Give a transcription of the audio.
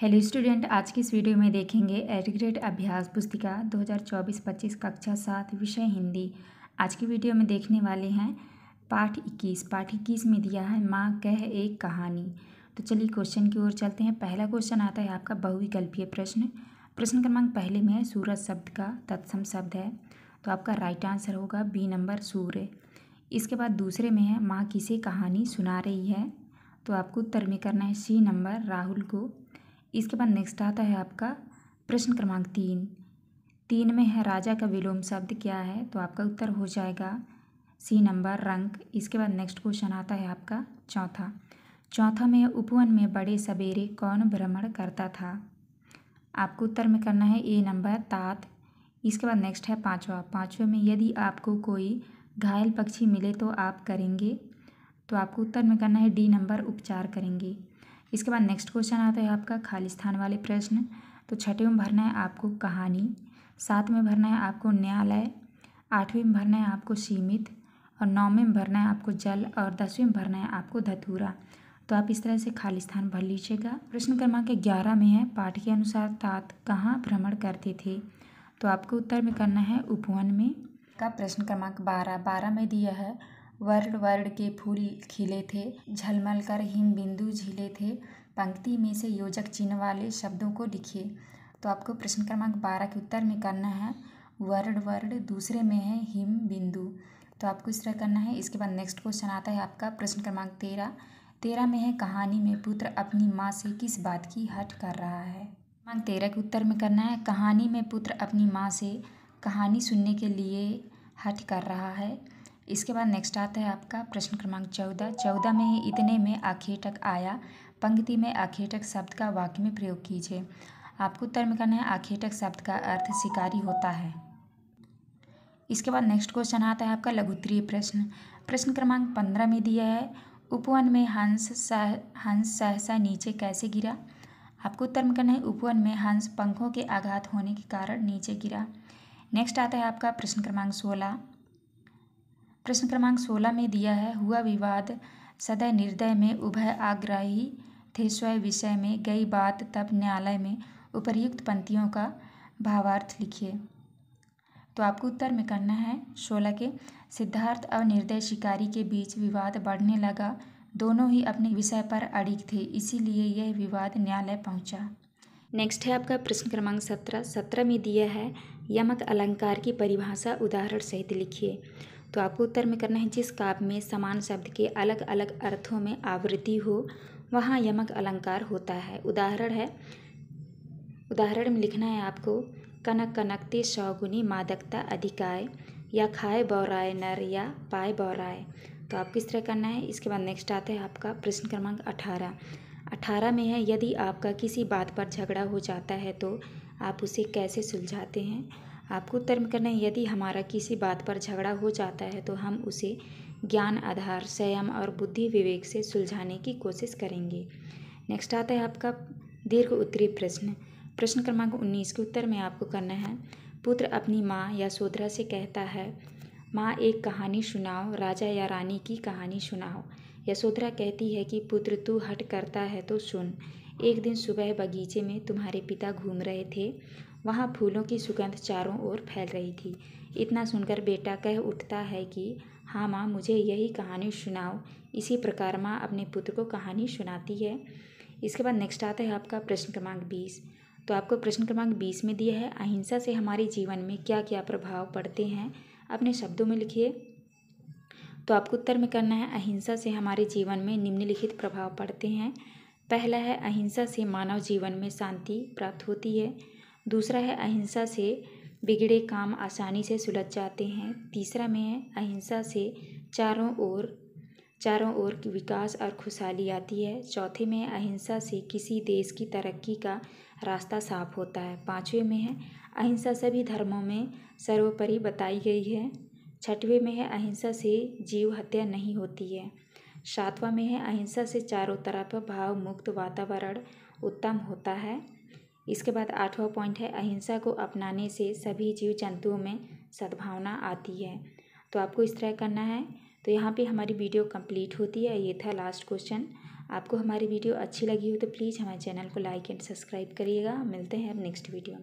Hello student आज की इस वीडियो में देखेंगे एडिग्रेड अभ्यास पुस्तिका 2024-25 कक्षा सात विषय हिंदी आज की वीडियो में देखने वाले हैं पाठ 21 पाठ 21 में दिया है माँ कह एक कहानी तो चलिए क्वेश्चन की ओर चलते हैं पहला क्वेश्चन आता है आपका बहुविकल्पीय प्रश्न प्रश्न क्रमांक पहले में है सूरज शब्द का तत्सम शब्द है तो आपका राइट आंसर होगा बी नंबर सूर्य इसके बाद दूसरे में है माँ किसे कहानी सुना रही है तो आपको उत्तर में करना है सी नंबर राहुल को इसके बाद नेक्स्ट आता है आपका प्रश्न क्रमांक तीन तीन में है राजा का विलोम शब्द क्या है तो आपका उत्तर हो जाएगा सी नंबर रंग इसके बाद नेक्स्ट क्वेश्चन आता है आपका चौथा चौथा में उपवन में बड़े सवेरे कौन भ्रमण करता था आपको उत्तर में करना है ए नंबर तात इसके बाद नेक्स्ट है पाँचवा पाँचवा में यदि आपको कोई घायल पक्षी मिले तो आप करेंगे तो आपको उत्तर में करना है डी नंबर उपचार करेंगे इसके बाद नेक्स्ट क्वेश्चन आता है आपका खालिस्थान वाले प्रश्न तो छठे में भरना है आपको कहानी सात में भरना है आपको न्यायालय आठवीं में भरना है आपको सीमित और नौवीं में भरना है आपको जल और दसवीं में भरना है आपको धतूरा तो आप इस तरह से खाली स्थान भर लीजिएगा प्रश्न क्रमांक ग्यारह में है पाठ के अनुसार तात कहाँ भ्रमण करते थे तो आपको उत्तर में करना है उपवन में का प्रश्न क्रमांक बारह बारह में दिया है वर्ण वर्ण के फूल खिले थे झलमल कर हिम बिंदु झीले थे पंक्ति में से योजक चिन्ह वाले शब्दों को लिखिए तो आपको प्रश्न क्रमांक बारह के उत्तर में करना है वर्ण वर्ण दूसरे में है हिम बिंदु तो आपको इस तरह करना है इसके बाद नेक्स्ट क्वेश्चन आता है आपका प्रश्न क्रमांक तेरह तेरह में है कहानी में पुत्र अपनी माँ से किस बात की हट कर रहा है क्रमांक तेरह के उत्तर में करना है कहानी में पुत्र अपनी माँ से कहानी सुनने के लिए हट कर रहा है इसके बाद नेक्स्ट आता है आपका प्रश्न क्रमांक चौदह चौदह में ही इतने में आखेटक आया पंक्ति में आखेटक शब्द का वाक्य में प्रयोग कीजिए आपको उत्तर में करना है आखेटक शब्द का अर्थ शिकारी होता है इसके बाद नेक्स्ट क्वेश्चन आता है आपका लघुत्तरीय प्रश्न प्रश्न क्रमांक पंद्रह में दिया है उपवन में हंस सह हंस सहसा नीचे कैसे गिरा आपको उत्तर में करना है उपवन में हंस पंखों के आघात होने के कारण नीचे गिरा नेक्स्ट आता है आपका प्रश्न क्रमांक सोलह प्रश्न क्रमांक सोलह में दिया है हुआ विवाद सदैव निर्दय में उभय आग्राही थे स्वयं विषय में गई बात तब न्यायालय में उपर्युक्त पंक्तियों का भावार्थ लिखिए तो आपको उत्तर में करना है सोलह के सिद्धार्थ और निर्दय शिकारी के बीच विवाद बढ़ने लगा दोनों ही अपने विषय पर अड़िग थे इसीलिए यह विवाद न्यायालय पहुंचा। नेक्स्ट है आपका प्रश्न क्रमांक सत्रह सत्रह में दिया है यमक अलंकार की परिभाषा उदाहरण सहित लिखिए तो आपको उत्तर में करना है जिस काव्य में समान शब्द के अलग अलग अर्थों में आवृत्ति हो वहाँ यमक अलंकार होता है उदाहरण है उदाहरण में लिखना है आपको कनक कनकते शौगुनी मादकता अधिकाय या खाए बौराय नर या पाए बौराय तो आपको किस तरह करना है इसके बाद नेक्स्ट आता है आपका प्रश्न क्रमांक अठारह अठारह में है यदि आपका किसी बात पर झगड़ा हो जाता है तो आप उसे कैसे सुलझाते हैं आपको उत्तर करना है यदि हमारा किसी बात पर झगड़ा हो जाता है तो हम उसे ज्ञान आधार संयम और बुद्धि विवेक से सुलझाने की कोशिश करेंगे नेक्स्ट आता है आपका दीर्घ उत्तरी प्रश्न प्रश्न क्रमांक उन्नीस के उत्तर में आपको करना है पुत्र अपनी माँ या सोदरा से कहता है माँ एक कहानी सुनाओ राजा या रानी की कहानी सुनाओ यशोधरा कहती है कि पुत्र तू हट करता है तो सुन एक दिन सुबह बगीचे में तुम्हारे पिता घूम रहे थे वहाँ फूलों की सुगंध चारों ओर फैल रही थी इतना सुनकर बेटा कह उठता है कि हाँ माँ मुझे यही कहानी सुनाओ इसी प्रकार माँ अपने पुत्र को कहानी सुनाती है इसके बाद नेक्स्ट आता है आपका प्रश्न क्रमांक बीस तो आपको प्रश्न क्रमांक बीस में दिया है अहिंसा से हमारे जीवन में क्या क्या प्रभाव पड़ते हैं अपने शब्दों में लिखिए तो आपको उत्तर में करना है अहिंसा से हमारे जीवन में निम्नलिखित प्रभाव पड़ते हैं पहला है अहिंसा से मानव जीवन में शांति प्राप्त होती है दूसरा है अहिंसा से बिगड़े काम आसानी से सुलझ जाते हैं तीसरा में है अहिंसा से चारों ओर चारों ओर विकास और खुशहाली आती है चौथे में अहिंसा से किसी देश की तरक्की का रास्ता साफ होता है पाँचवें में है अहिंसा सभी धर्मों में सर्वोपरि बताई गई है छठवें में है अहिंसा से जीव हत्या नहीं होती है सातवां में है अहिंसा से चारों तरफ भावमुक्त वातावरण उत्तम होता है इसके बाद आठवां पॉइंट है अहिंसा को अपनाने से सभी जीव जंतुओं में सद्भावना आती है तो आपको इस तरह करना है तो यहाँ पे हमारी वीडियो कंप्लीट होती है ये था लास्ट क्वेश्चन आपको हमारी वीडियो अच्छी लगी हो तो प्लीज़ हमारे चैनल को लाइक एंड सब्सक्राइब करिएगा मिलते हैं अब नेक्स्ट वीडियो में